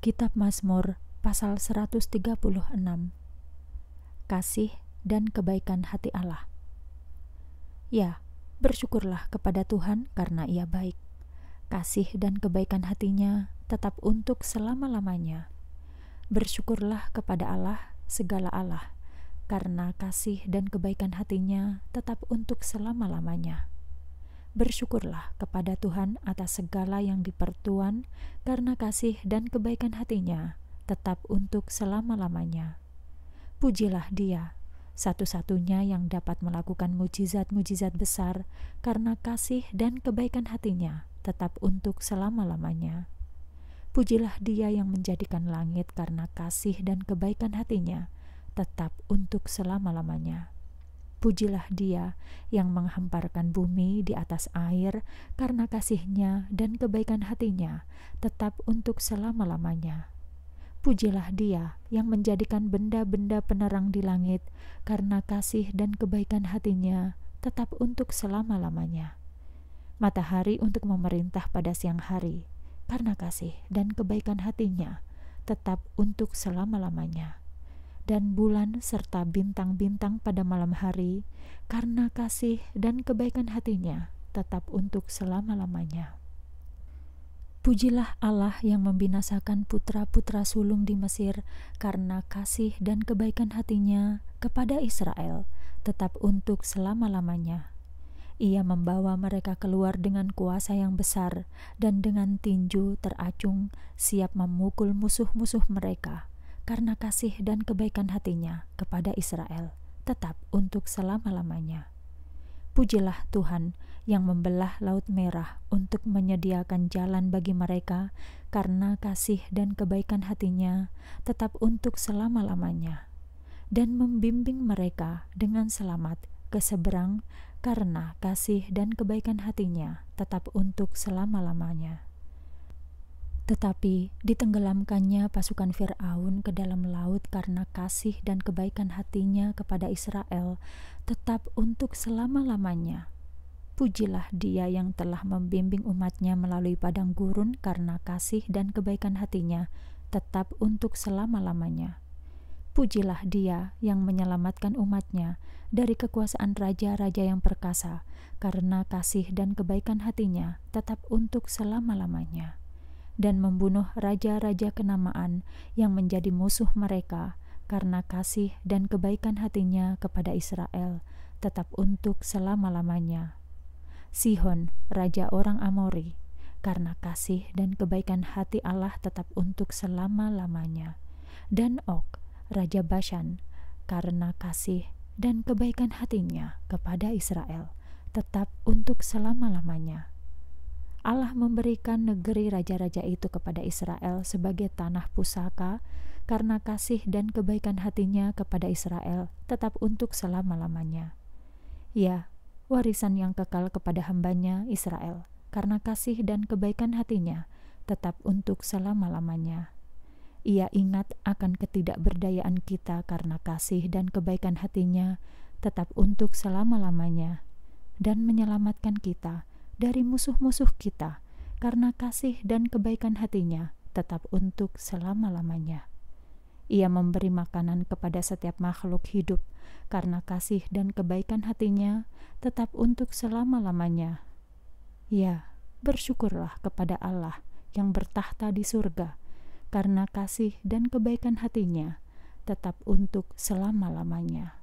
Kitab Mazmur pasal 136 Kasih dan kebaikan hati Allah Ya, bersyukurlah kepada Tuhan karena ia baik Kasih dan kebaikan hatinya tetap untuk selama-lamanya Bersyukurlah kepada Allah segala Allah karena kasih dan kebaikan hatinya tetap untuk selama-lamanya bersyukurlah kepada Tuhan atas segala yang dipertuan, karena kasih dan kebaikan hatinya tetap untuk selama-lamanya. Pujilah Dia, satu-satunya yang dapat melakukan mujizat-mujizat besar, karena kasih dan kebaikan hatinya tetap untuk selama-lamanya. Pujilah Dia yang menjadikan langit karena kasih dan kebaikan hatinya tetap untuk selama-lamanya. Pujilah dia yang menghamparkan bumi di atas air karena kasihnya dan kebaikan hatinya tetap untuk selama-lamanya. Pujilah dia yang menjadikan benda-benda penerang di langit karena kasih dan kebaikan hatinya tetap untuk selama-lamanya. Matahari untuk memerintah pada siang hari karena kasih dan kebaikan hatinya tetap untuk selama-lamanya dan bulan serta bintang-bintang pada malam hari, karena kasih dan kebaikan hatinya tetap untuk selama-lamanya. Pujilah Allah yang membinasakan putra-putra sulung di Mesir karena kasih dan kebaikan hatinya kepada Israel tetap untuk selama-lamanya. Ia membawa mereka keluar dengan kuasa yang besar dan dengan tinju teracung siap memukul musuh-musuh mereka karena kasih dan kebaikan hatinya kepada Israel tetap untuk selama-lamanya. Pujilah Tuhan yang membelah Laut Merah untuk menyediakan jalan bagi mereka karena kasih dan kebaikan hatinya tetap untuk selama-lamanya dan membimbing mereka dengan selamat ke seberang karena kasih dan kebaikan hatinya tetap untuk selama-lamanya. Tetapi ditenggelamkannya pasukan Firaun ke dalam laut karena kasih dan kebaikan hatinya kepada Israel tetap untuk selama-lamanya. Pujilah Dia yang telah membimbing umatnya melalui padang gurun karena kasih dan kebaikan hatinya tetap untuk selama-lamanya. Pujilah Dia yang menyelamatkan umatnya dari kekuasaan raja-raja yang perkasa, karena kasih dan kebaikan hatinya tetap untuk selama-lamanya dan membunuh raja-raja kenamaan yang menjadi musuh mereka karena kasih dan kebaikan hatinya kepada Israel tetap untuk selama-lamanya. Sihon, raja orang Amori, karena kasih dan kebaikan hati Allah tetap untuk selama-lamanya. Dan Ok, raja Bashan, karena kasih dan kebaikan hatinya kepada Israel tetap untuk selama-lamanya. Allah memberikan negeri raja-raja itu kepada Israel sebagai tanah pusaka karena kasih dan kebaikan hatinya kepada Israel tetap untuk selama-lamanya. Ya, warisan yang kekal kepada hambanya Israel karena kasih dan kebaikan hatinya tetap untuk selama-lamanya. Ia ingat akan ketidakberdayaan kita karena kasih dan kebaikan hatinya tetap untuk selama-lamanya dan menyelamatkan kita dari musuh-musuh kita karena kasih dan kebaikan hatinya tetap untuk selama-lamanya. Ia memberi makanan kepada setiap makhluk hidup karena kasih dan kebaikan hatinya tetap untuk selama-lamanya. Ya, bersyukurlah kepada Allah yang bertahta di surga karena kasih dan kebaikan hatinya tetap untuk selama-lamanya.